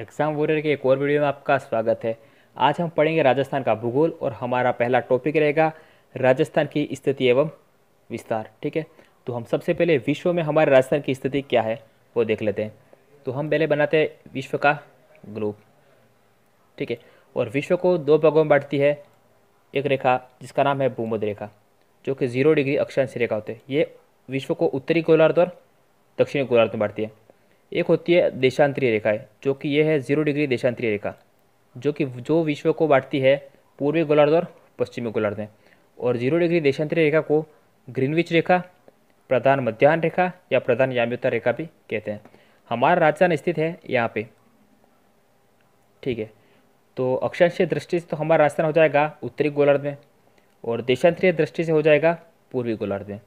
exam warrior के एक और वीडियो में आपका स्वागत है आज हम पढ़ेंगे राजस्थान का भूगोल और हमारा पहला टॉपिक रहेगा राजस्थान की स्थिति एवं विस्तार ठीक है तो हम सबसे पहले विश्व में हमारे राजस्थान की स्थिति क्या है वो देख लेते हैं तो हम पहले बनाते हैं विश्व का ग्रुप ठीक है और विश्व को दो भागों में बांटती है एक रेखा जिसका नाम है भूमध रेखा जो कि जीरो डिग्री अक्षांश रेखा होते है ये विश्व को उत्तरी गोलार्ध और दक्षिणी गोलार्ध में बांटती है एक होती है देशांतरीय रेखाएँ जो कि यह है जीरो डिग्री देशांतरीय रेखा जो कि जो विश्व को बांटती है पूर्वी गोलार्ध और पश्चिमी गोलार्ध में और जीरो डिग्री देशांतरीय रेखा को ग्रीनविच रेखा प्रधान मध्यान्ह रेखा या प्रधान याम्योत्तर रेखा भी कहते हैं हमारा राजस्थान स्थित है यहाँ पे ठीक है तो अक्षांशीय दृष्टि से तो हमारा राजस्थान हो जाएगा उत्तरी गोलार्ध में और देशांतरीय दृष्टि से हो जाएगा पूर्वी गोलार्ध में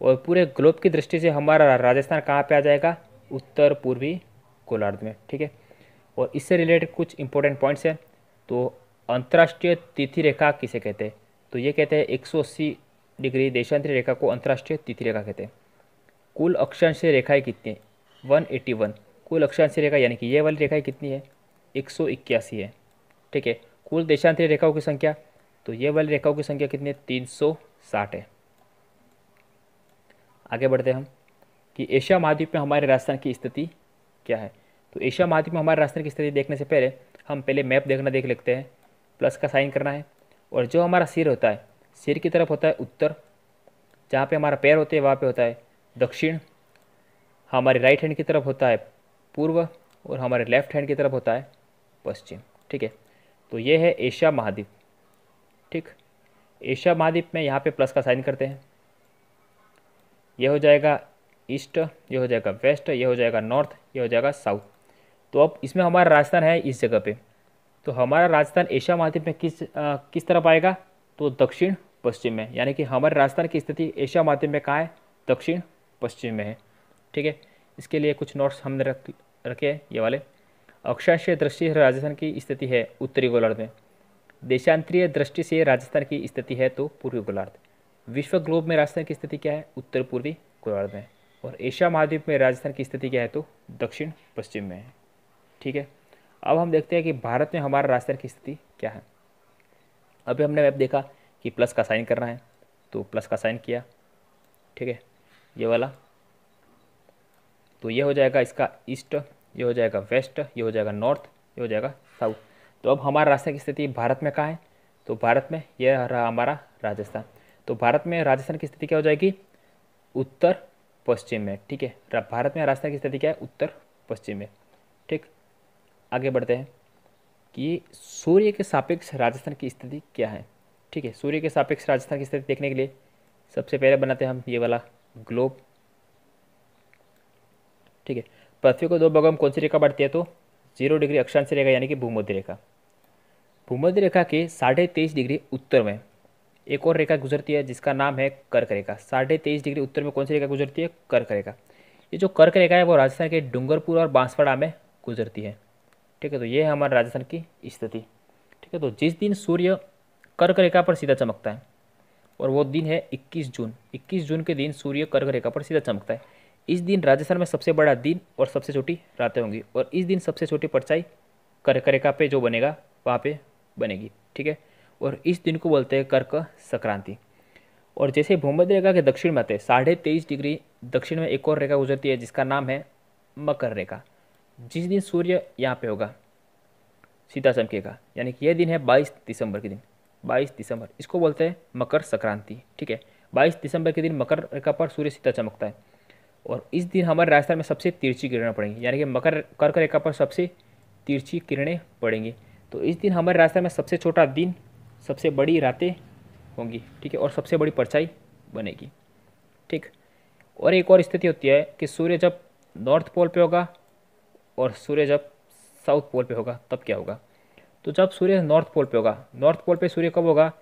और पूरे ग्लोब की दृष्टि से हमारा राजस्थान कहाँ पे आ जाएगा उत्तर पूर्वी गोलार्ध में ठीक है और इससे रिलेटेड कुछ इंपॉर्टेंट पॉइंट्स हैं तो अंतर्राष्ट्रीय तिथि रेखा किसे कहते हैं तो ये कहते हैं एक डिग्री देशांतरी रेखा को अंतर्राष्ट्रीय तिथि रेखा कहते हैं कुल अक्षांश रेखाएँ कितनी वन एट्टी वन कुल अक्षांश रेखा यानी कि ये वाली रेखाएँ कितनी है एक सौ इक्यासी है ठीक है कुल देशांतरी रेखाओं की संख्या तो ये वाली रेखाओं की संख्या कितनी है तीन सौ साठ है आगे बढ़ते हम कि एशिया महाद्वीप में हमारे राजस्थान की स्थिति क्या है तो एशिया महाद्वीप में हमारे राजस्थान की स्थिति देखने से पहले हम पहले मैप देखना देख लेते हैं प्लस का साइन करना है और जो हमारा सिर होता है सिर की तरफ होता है उत्तर जहाँ पे हमारा पैर होते हैं वहाँ पे होता है दक्षिण हमारे राइट हैंड की तरफ होता है पूर्व और हमारे लेफ्ट हैंड की तरफ होता है पश्चिम ठीक है तो ये है एशिया महाद्वीप ठीक एशिया महाद्वीप में यहाँ पे प्लस का साइन करते हैं यह हो जाएगा ईस्ट ये हो जाएगा वेस्ट ये हो जाएगा नॉर्थ ये हो जाएगा साउथ तो अब इसमें हमारा राजस्थान है इस जगह पे तो हमारा राजस्थान एशिया महाद्वीप में किस आ, किस तरफ आएगा तो दक्षिण पश्चिम में यानी कि हमारे राजस्थान की स्थिति एशिया महाद्वीप में कहाँ है दक्षिण पश्चिम में है ठीक है इसके लिए कुछ नोट्स हमने रख रखे हैं ये वाले अक्षांशीय दृष्टि से राजस्थान की स्थिति है उत्तरी गोलार्ध में देशांतरीय दृष्टि से राजस्थान की स्थिति है तो पूर्वी गोलार्ध विश्व ग्लोब में राजस्थान की स्थिति क्या है उत्तर पूर्वी गोलार्ध में और एशिया महाद्वीप में राजस्थान की स्थिति क्या है तो दक्षिण पश्चिम में है ठीक है अब हम देखते हैं कि भारत में हमारा राजस्थान की स्थिति क्या है अभी हमने अब देखा कि प्लस का साइन करना है तो प्लस का साइन किया ठीक है ये वाला तो ये हो जाएगा इसका ईस्ट ये हो जाएगा वेस्ट ये हो जाएगा नॉर्थ ये हो जाएगा साउथ तो अब हमारा राजस्थान की स्थिति भारत में कहाँ है तो भारत में यह रहा हमारा राजस्थान तो भारत में राजस्थान की स्थिति क्या हो जाएगी उत्तर पश्चिम में ठीक है भारत में राजस्थान की स्थिति क्या है उत्तर पश्चिम में ठीक आगे बढ़ते हैं कि सूर्य के सापेक्ष राजस्थान की स्थिति क्या है ठीक है सूर्य के सापेक्ष राजस्थान की स्थिति देखने के लिए सबसे पहले बनाते हैं हम ये वाला ग्लोब ठीक है पृथ्वी को दो भागों में कौन सी रेखा बढ़ती है तो जीरो डिग्री अक्षांश रेखा यानी कि भूमध्य रेखा भूमध्य रेखा के साढ़े तेईस डिग्री उत्तर में एक और रेखा गुजरती है जिसका नाम है कर्क रेखा साढ़े तेईस डिग्री उत्तर में कौन सी रेखा गुजरती है कर्क रेखा ये जो कर्क रेखा है वो राजस्थान के डूंगरपुर और बांसवाड़ा में गुजरती है ठीक है तो ये है हमारे राजस्थान की स्थिति ठीक है तो जिस दिन सूर्य कर्क रेखा पर सीधा चमकता है और वो दिन है इक्कीस जून इक्कीस जून के दिन सूर्य कर्क रेखा पर सीधा चमकता है इस दिन राजस्थान में सबसे बड़ा दिन और सबसे छोटी रातें होंगी और इस दिन सबसे छोटी परछाई कर्क रेखा पर जो बनेगा वहाँ पर बनेगी ठीक है और इस दिन को बोलते हैं कर्क संक्रांति और जैसे भूमध्य रेखा के दक्षिण में आते हैं साढ़े तेईस डिग्री दक्षिण में एक और रेखा गुजरती है जिसका नाम है मकर रेखा जिस दिन सूर्य यहाँ पे होगा चमके चमकेगा यानी कि यह दिन है बाईस दिसंबर के दिन बाईस दिसंबर इसको बोलते हैं मकर संक्रांति ठीक है बाईस दिसंबर के दिन मकर रेखा पर सूर्य सीता चमकता है और इस दिन हमारे राजस्थान में सबसे तिरछी किरणें पड़ेंगी यानी कि मकर कर्क रेखा पर सबसे तिरछी किरणें पड़ेंगी तो इस दिन हमारे राजस्थान में सबसे छोटा दिन सबसे बड़ी रातें होंगी ठीक है और सबसे बड़ी परछाई बनेगी ठीक और एक और स्थिति होती है कि सूर्य जब नॉर्थ पोल पे होगा और सूर्य जब साउथ पोल पे होगा तब क्या होगा तो जब सूर्य नॉर्थ पोल पे होगा नॉर्थ पोल पे सूर्य कब होगा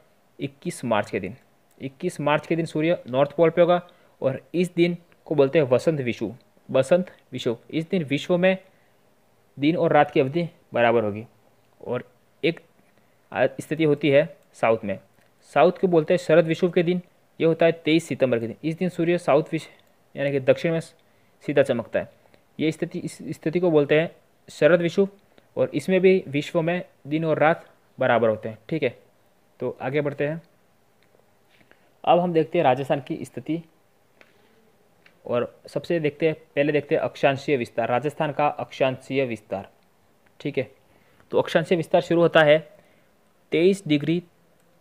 21 मार्च के दिन 21 मार्च के दिन सूर्य नॉर्थ पोल पे होगा और इस दिन को बोलते हैं वसंत विषु बसंत विषु इस दिन विश्व में दिन और रात की अवधि बराबर होगी और स्थिति होती है साउथ में साउथ को बोलते हैं शरद विषुव के दिन ये होता है तेईस सितंबर के दिन इस दिन सूर्य साउथ विश यानी कि दक्षिण में सीधा चमकता है ये स्थिति इस स्थिति को बोलते हैं शरद विषुव और इसमें भी विश्व में दिन और रात बराबर होते हैं ठीक है तो आगे बढ़ते हैं अब हम देखते हैं राजस्थान की स्थिति और सबसे देखते हैं पहले देखते हैं अक्षांशीय विस्तार राजस्थान का अक्षांशीय विस्तार ठीक है तो अक्षांशीय विस्तार शुरू होता है तेईस डिग्री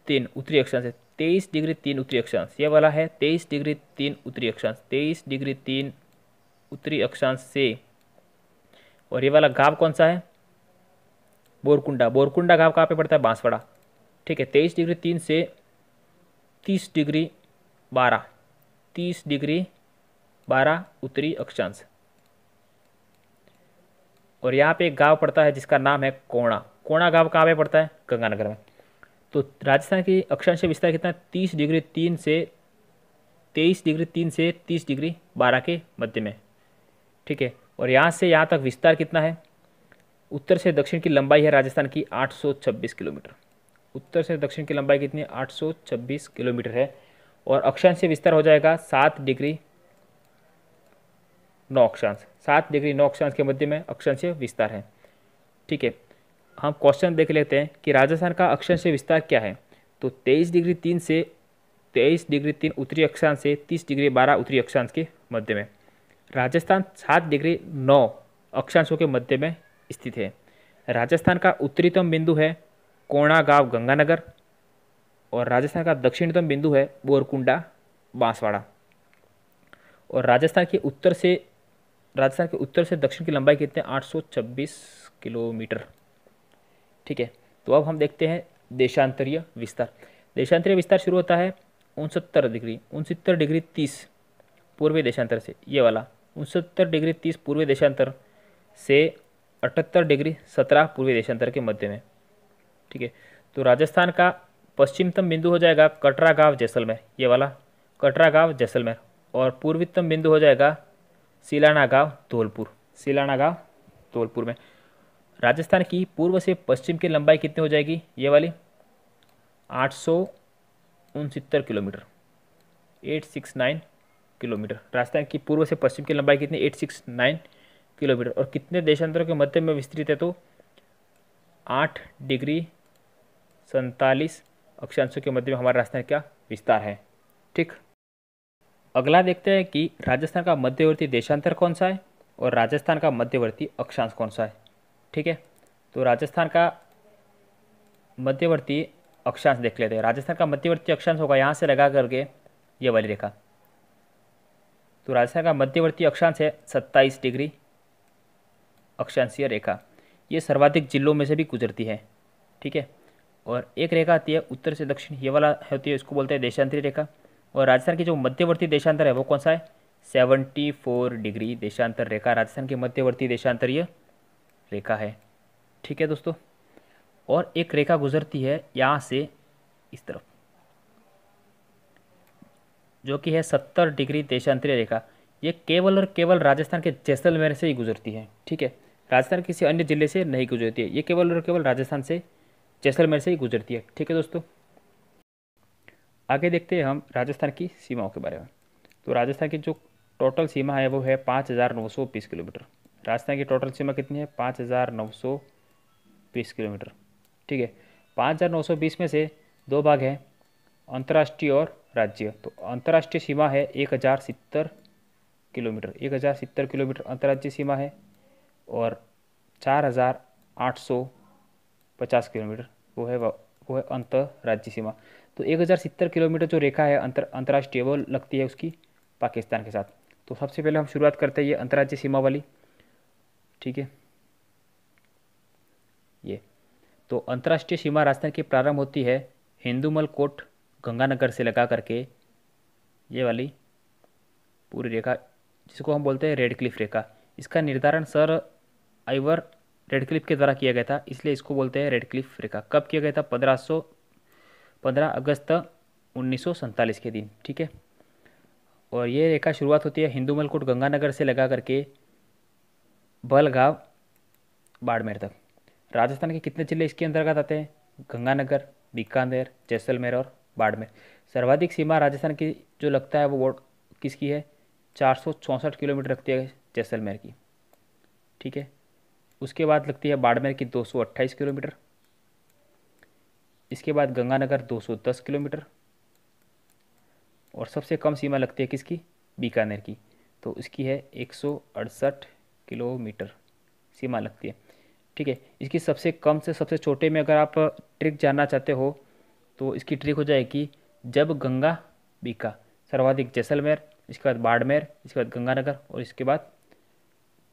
तीन उत्तरी अक्षांश है तेईस डिग्री तीन उत्तरी अक्षांश ये वाला है तेईस डिग्री तीन उत्तरी अक्षांश तेईस डिग्री तीन उत्तरी अक्षांश से और ये वाला घाव कौन सा है बोरकुंडा बोरकुंडा घाव कहाँ पे पड़ता है बांसवाड़ा ठीक है तेईस डिग्री तीन से तीस डिग्री बारह तीस डिग्री बारह उत्तरी अक्षांश और यहाँ पे एक गाँव पड़ता है जिसका नाम है कोणा कोणा गांव कहाँ पे पड़ता है गंगानगर में तो राजस्थान की अक्षांश विस्तार कितना तीस डिग्री तीन से तेईस डिग्री तीन से तीस डिग्री बारह के मध्य में ठीक है और यहाँ से यहाँ तक विस्तार कितना है उत्तर से दक्षिण की लंबाई है राजस्थान की आठ किलोमीटर उत्तर से दक्षिण की लंबाई कितनी 826 किलोमीटर है और अक्षांश से विस्तार हो जाएगा सात डिग्री नौ अक्षांश सात डिग्री नौ अक्षांश के मध्य में अक्षांश विस्तार है ठीक है हम क्वेश्चन देख लेते हैं कि राजस्थान का अक्षांश विस्तार क्या है तो तेईस डिग्री तीन से तेईस डिग्री तीन उत्तरी अक्षांश से तीस डिग्री बारह उत्तरी अक्षांश के मध्य में राजस्थान सात डिग्री नौ अक्षांशों के मध्य में स्थित है राजस्थान का उत्तरीतम बिंदु है कोणा गांव गंगानगर और राजस्थान का दक्षिणतम बिंदु है बोरकुंडा बांसवाड़ा और राजस्थान के उत्तर से राजस्थान के उत्तर से दक्षिण की लंबाई कितने छब्बीस किलोमीटर ठीक है तो अब हम देखते हैं देशांतरीय विस्तार देशांतरीय विस्तार शुरू होता है उनसत्तर डिग्री उनसत्तर डिग्री तीस पूर्वी देशांतर से ये वाला उनसत्तर डिग्री तीस पूर्वी देशांतर से अठहत्तर डिग्री सत्रह पूर्वी देशांतर के मध्य में ठीक है तो राजस्थान का पश्चिमतम बिंदु हो जाएगा कटरा गाँव जैसलमेर ये वाला कटरा गाँव जैसलमेर और पूर्वीतम बिंदु हो जाएगा सिलाना गाँव धौलपुर सिलाना गाँव धौलपुर में राजस्थान की पूर्व से पश्चिम की लंबाई कितनी हो जाएगी ये वाली आठ सौ उनसत्तर kilometre eight six nine kilometre Rajasthan की पूर्व से पश्चिम की लंबाई कितनी एट सिक्स नाइन किलोमीटर और कितने देशांतरों के मध्य में विस्तृत है तो आठ डिग्री सैंतालीस अक्षांशों के मध्य में हमारा राजस्थान क्या विस्तार है ठीक अगला देखते हैं कि राजस्थान का मध्यवर्ती देशांतर कौन सा है और राजस्थान का मध्यवर्ती अक्षांश कौन सा है ठीक है तो राजस्थान का मध्यवर्ती अक्षांश देख लेते हैं राजस्थान का मध्यवर्ती अक्षांश होगा यहाँ से लगा करके ये वाली रेखा तो राजस्थान का मध्यवर्ती अक्षांश है सत्ताईस डिग्री अक्षांशीय रेखा ये सर्वाधिक जिलों में से भी गुजरती है ठीक है और एक रेखा आती है उत्तर से दक्षिण ये वाला होती है इसको बोलते हैं देशांतरी रेखा और राजस्थान की जो मध्यवर्ती देशांतर है वो कौन सा है सेवेंटी फोर डिग्री देशांतर रेखा राजस्थान की मध्यवर्ती देशांतरीय रेखा है ठीक है दोस्तों और एक रेखा गुजरती है यहाँ से इस तरफ जो कि है सत्तर डिग्री देशांतरीय रेखा ये केवल और केवल राजस्थान के जैसलमेर से ही गुजरती है ठीक है राजस्थान किसी अन्य ज़िले से नहीं गुजरती है ये केवल और केवल राजस्थान से जैसलमेर से ही गुजरती है ठीक है दोस्तों आगे देखते हैं हम राजस्थान की सीमाओं के बारे में तो राजस्थान की जो टोटल सीमा है वो है पाँच हज़ार नौ सौ बीस किलोमीटर राजस्थान की टोटल सीमा कितनी है पाँच हज़ार नौ सौ बीस किलोमीटर ठीक है पाँच हज़ार नौ सौ बीस में से दो भाग हैं अंतर्राष्ट्रीय और राज्य तो अंतर्राष्ट्रीय सीमा है एक हज़ार सत्तर किलोमीटर एक हज़ार सत्तर किलोमीटर अंतर्राज्यीय सीमा है और चार हज़ार आठ सौ पचास किलोमीटर वो है वो है अंतर्राज्यीय सीमा तो एक हज़ार सत्तर किलोमीटर जो रेखा है अंतर अंतर्राष्ट्रीय वो लगती है उसकी पाकिस्तान के साथ तो सबसे पहले हम शुरुआत करते हैं ये अंतर्राज्यीय सीमा वाली ठीक है ये तो अंतर्राष्ट्रीय सीमा राजस्थान की प्रारंभ होती है हिंदूमल कोट गंगानगर से लगा करके ये वाली पूरी रेखा जिसको हम बोलते हैं रेड क्लिफ रेखा इसका निर्धारण सर आइवर रेड क्लिफ के द्वारा किया गया था इसलिए इसको बोलते हैं रेड क्लिफ रेखा कब किया गया था पंद्रह सौ पंद्रह अगस्त उन्नीस के दिन ठीक है और ये रेखा शुरुआत होती है हिंदू मलकोट गंगानगर से लगा करके बलगाव बाड़मेर तक राजस्थान के कितने जिले इसके अंतर्गत आते हैं गंगानगर बीकानेर जैसलमेर और बाड़मेर सर्वाधिक सीमा राजस्थान की जो लगता है वो किसकी है चार किलोमीटर लगती है जैसलमेर की ठीक है उसके बाद लगती है बाड़मेर की अट्ठाईस किलोमीटर इसके बाद गंगानगर 210 किलोमीटर और सबसे कम सीमा लगती है किसकी बीकानेर की तो इसकी है एक किलोमीटर सीमा लगती है ठीक है इसकी सबसे कम से सबसे छोटे में अगर आप ट्रिक जानना चाहते हो तो इसकी ट्रिक हो जाएगी जब गंगा बीका सर्वाधिक जैसलमेर इसके बाद बाड़मेर इसके बाद गंगानगर और इसके बाद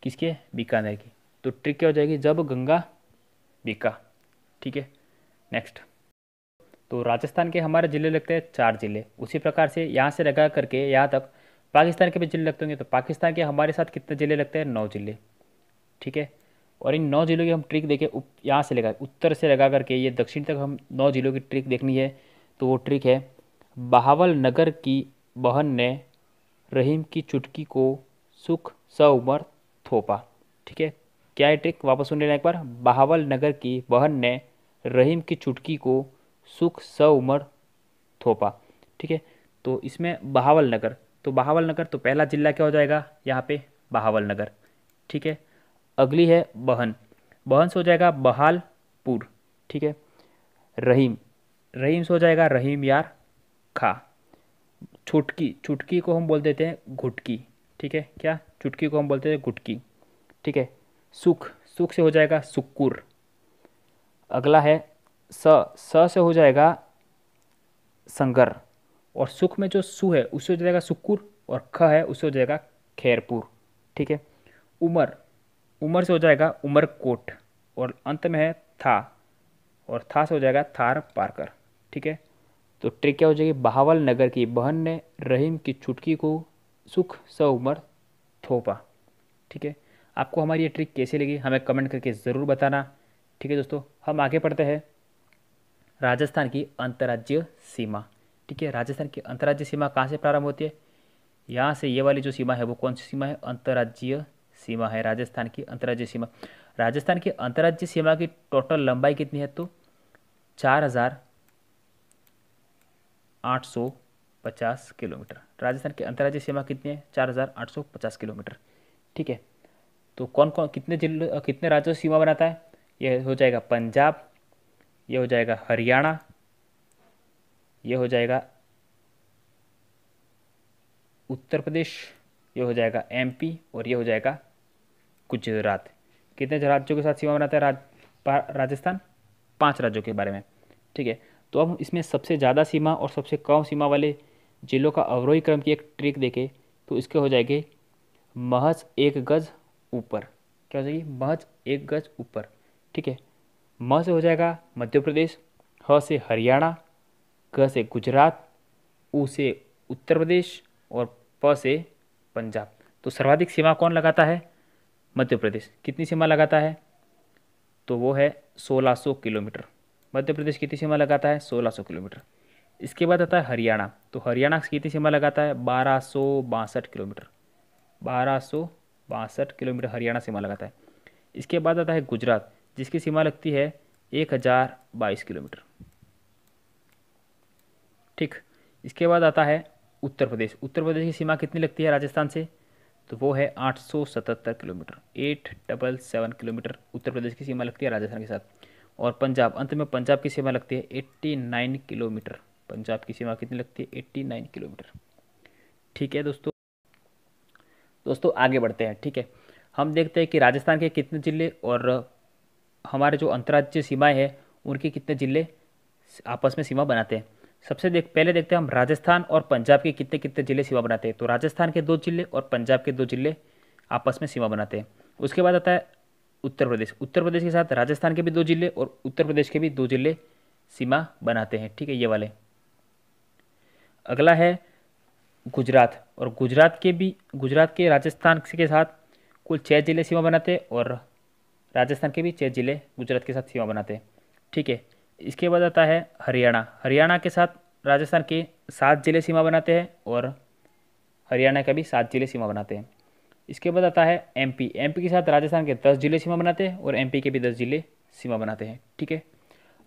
किसके बीकानेर की तो ट्रिक क्या हो जाएगी जब गंगा बीका ठीक है नेक्स्ट तो राजस्थान के हमारे ज़िले लगते हैं चार ज़िले उसी प्रकार से यहाँ से लगा करके यहाँ तक पाकिस्तान के भी जिले लगते होंगे तो पाकिस्तान के हमारे साथ कितने ज़िले लगते हैं नौ ज़िले ठीक है और इन नौ ज़िलों की हम ट्रिक देखें यहाँ से लगा उत्तर से लगा करके ये दक्षिण तक हम नौ ज़िलों की ट्रिक देखनी है तो वो ट्रिक है बहावल नगर की बहन ने रहीम की चुटकी को सुख स उम्र थोपा ठीक है क्या है ट्रिक वापस सुन लेना एक बार बहावल नगर की बहन ने रहीम की चुटकी को सुख स उम्र थोपा ठीक है तो इसमें बहावल नगर तो बहावल नगर तो पहला जिला क्या हो जाएगा यहाँ पे बहावल नगर ठीक है अगली है बहन बहन से हो जाएगा बहालपुर ठीक है रहीम रहीम से हो जाएगा रहीम यार खा छुटकी छुटकी को हम बोल देते हैं घुटकी ठीक है क्या चुटकी को हम बोलते हैं घुटकी ठीक है सुख सुख से हो जाएगा सुक्कुर अगला है स स से हो जाएगा संगर और सुख में जो सु है उसे हो जाएगा सुक्कुर और ख है उसे हो जाएगा खैरपुर ठीक है उमर उमर से हो जाएगा उमरकोट और अंत में है था और था से हो जाएगा थार पारकर ठीक है तो ट्रिक क्या हो जाएगी बहावल नगर की बहन ने रहीम की चुटकी को सुख स उमर थोपा ठीक है आपको हमारी ये ट्रिक कैसी लगी हमें कमेंट करके ज़रूर बताना ठीक है दोस्तों हम आगे पढ़ते हैं राजस्थान की अंतर्राज्यीय सीमा ठीक है राजस्थान की अंतर्राज्यीय सीमा कहाँ से प्रारंभ होती है यहाँ से ये वाली जो सीमा है वो कौन सी सीमा है अंतर्राज्यीय सीमा है राजस्थान की अंतर्राज्यीय सीमा राजस्थान की अंतर्राज्यीय सीमा की टोटल लंबाई कितनी है तो चार हज़ार आठ सौ पचास किलोमीटर राजस्थान की अंतर्राज्य सीमा कितनी है चार हज़ार आठ सौ पचास किलोमीटर ठीक है तो कौन कौन कितने जिले कितने राज्यों सीमा बनाता है यह हो जाएगा पंजाब यह हो जाएगा हरियाणा ये हो जाएगा उत्तर प्रदेश ये हो जाएगा एमपी और ये हो जाएगा गुजरात कितने राज्यों के साथ सीमा बनाता है राज, राजस्थान पांच राज्यों के बारे में ठीक है तो अब इसमें सबसे ज़्यादा सीमा और सबसे कम सीमा वाले जिलों का अवरोही क्रम की एक ट्रिक देखें तो इसके हो जाएंगे महज एक गज ऊपर क्या हो जाएगी महज एक गज ऊपर ठीक है म से हो जाएगा मध्य प्रदेश ह से हरियाणा क से गुजरात उ से उत्तर प्रदेश और प से पंजाब तो सर्वाधिक सीमा कौन लगाता है मध्य प्रदेश कितनी सीमा लगाता है तो वो है 1600 किलोमीटर मध्य प्रदेश कितनी सीमा लगाता है 1600 किलोमीटर इसके बाद आता है हरियाणा तो हरियाणा कितनी सीमा लगाता है बारह किलोमीटर बारह किलोमीटर हरियाणा सीमा लगाता है इसके बाद आता है गुजरात जिसकी सीमा लगती है बाईस किलोमीटर ठीक इसके बाद आता है उत्तर प्रदेश उत्तर प्रदेश की सीमा कितनी लगती है राजस्थान से तो वो है 877 kilometre eight double seven kilometre Uttar Pradesh की सीमा लगती है राजस्थान के साथ और पंजाब अंत में पंजाब की सीमा लगती है 89 किलोमीटर पंजाब की सीमा कितनी लगती है 89 किलोमीटर ठीक है दोस्तों दोस्तों आगे बढ़ते हैं ठीक है हम देखते हैं कि राजस्थान के कितने ज़िले और हमारे जो अंतर्राज्यीय सीमाएँ हैं उनके कितने ज़िले आपस में सीमा बनाते हैं सबसे देख पहले देखते हैं हम राजस्थान और पंजाब के कितने कितने ज़िले सीमा बनाते हैं तो राजस्थान के दो ज़िले और पंजाब के दो ज़िले आपस में सीमा बनाते हैं उसके बाद आता है उत्तर प्रदेश उत्तर प्रदेश के साथ राजस्थान के भी दो ज़िले और उत्तर प्रदेश के भी दो ज़िले सीमा बनाते हैं ठीक है ये वाले अगला है गुजरात और गुजरात के भी गुजरात के राजस्थान के साथ कुल छः ज़िले सीमा बनाते हैं और राजस्थान के भी छः ज़िले गुजरात के साथ सीमा बनाते हैं ठीक है इसके बाद आता है हरियाणा हरियाणा के साथ राजस्थान के सात ज़िले सीमा बनाते हैं और हरियाणा का भी सात ज़िले सीमा बनाते हैं इसके बाद आता है एमपी एमपी के साथ राजस्थान के दस ज़िले सीमा बनाते हैं और एमपी के भी दस ज़िले सीमा बनाते हैं ठीक है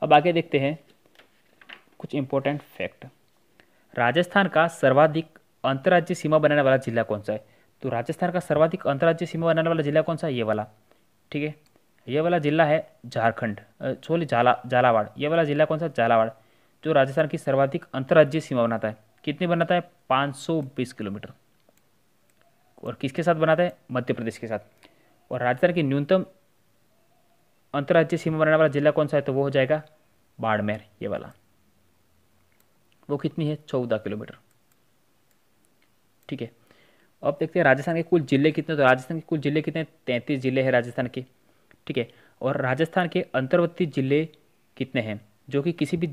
अब आगे देखते हैं कुछ इम्पोर्टेंट फैक्ट राजस्थान का सर्वाधिक अंतर्राज्य सीमा बनाने वाला जिला कौन सा है तो राजस्थान का सर्वाधिक अंतर्राज्य सीमा बनाने वाला जिला कौन सा है ये वाला ठीक है ये वाला जिला है झारखंड सॉरी झाला झालावाड़ ये वाला जिला कौन सा झालावाड़ जो राजस्थान की सर्वाधिक अंतर्राज्यीय सीमा बनाता है कितनी बनाता है 520 किलोमीटर और किसके साथ बनाता है मध्य प्रदेश के साथ और राजस्थान की न्यूनतम अंतर्राज्यीय सीमा बनाने वाला जिला कौन सा है तो वो हो जाएगा बाड़मेर ये वाला वो कितनी है चौदह किलोमीटर ठीक है अब देखते हैं राजस्थान के कुल जिले कितने तो राजस्थान के कुल जिले कितने तैंतीस जिले हैं राजस्थान के ठीक है और राजस्थान के अंतर्वर्ती जिले कितने हैं जो कि किसी भी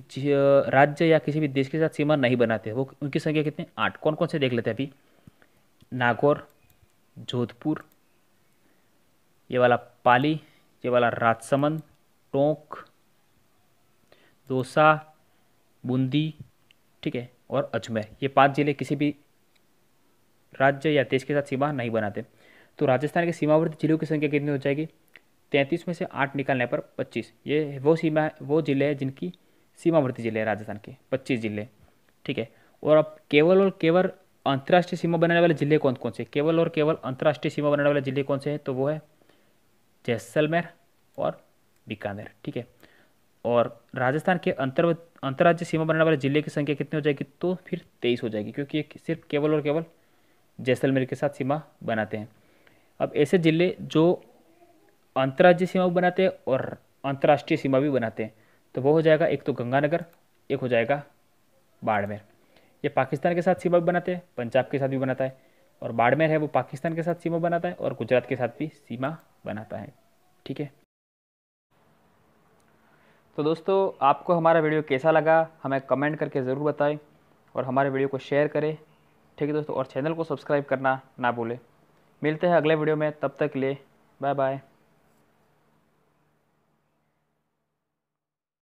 राज्य या किसी भी देश के साथ सीमा नहीं बनाते वो उनकी संख्या कितनी आठ कौन कौन से देख लेते हैं अभी नागौर जोधपुर ये वाला पाली ये वाला राजसमंद टोंक दोसा बूंदी ठीक है और अजमेर ये पांच ज़िले किसी भी राज्य या देश के साथ सीमा नहीं बनाते तो राजस्थान के सीमावर्ती जिलों की संख्या कितनी हो जाएगी तैंतीस में से आठ निकालने पर पच्चीस ये वो सीमा वो ज़िले हैं जिनकी सीमावर्ती ज़िले हैं राजस्थान के पच्चीस ज़िले ठीक है और अब केवल और केवल अंतर्राष्ट्रीय सीमा बनाने वाले ज़िले कौन कौन से केवल और केवल अंतर्राष्ट्रीय सीमा बनाने वाले ज़िले कौन से हैं तो वो है जैसलमेर और बीकानेर ठीक है और राजस्थान के अंतर अंतर्राज्य सीमा बनाने वाले ज़िले की संख्या कितनी हो जाएगी तो फिर तेईस हो जाएगी क्योंकि ये सिर्फ केवल और केवल जैसलमेर के साथ सीमा बनाते हैं अब ऐसे ज़िले जो अंतर्राज्यीय सीमा भी बनाते हैं और अंतर्राष्ट्रीय सीमा भी बनाते हैं तो वो हो जाएगा एक तो गंगानगर एक हो जाएगा बाड़मेर ये पाकिस्तान के साथ सीमा भी बनाते हैं पंजाब के साथ भी बनाता है और बाड़मेर है वो पाकिस्तान के साथ सीमा बनाता है और गुजरात के साथ भी सीमा बनाता है ठीक है तो दोस्तों आपको हमारा वीडियो कैसा लगा हमें कमेंट करके ज़रूर बताएं और हमारे वीडियो को शेयर करें ठीक है दोस्तों और चैनल को सब्सक्राइब करना ना भूलें मिलते हैं अगले वीडियो में तब तक के लिए बाय बाय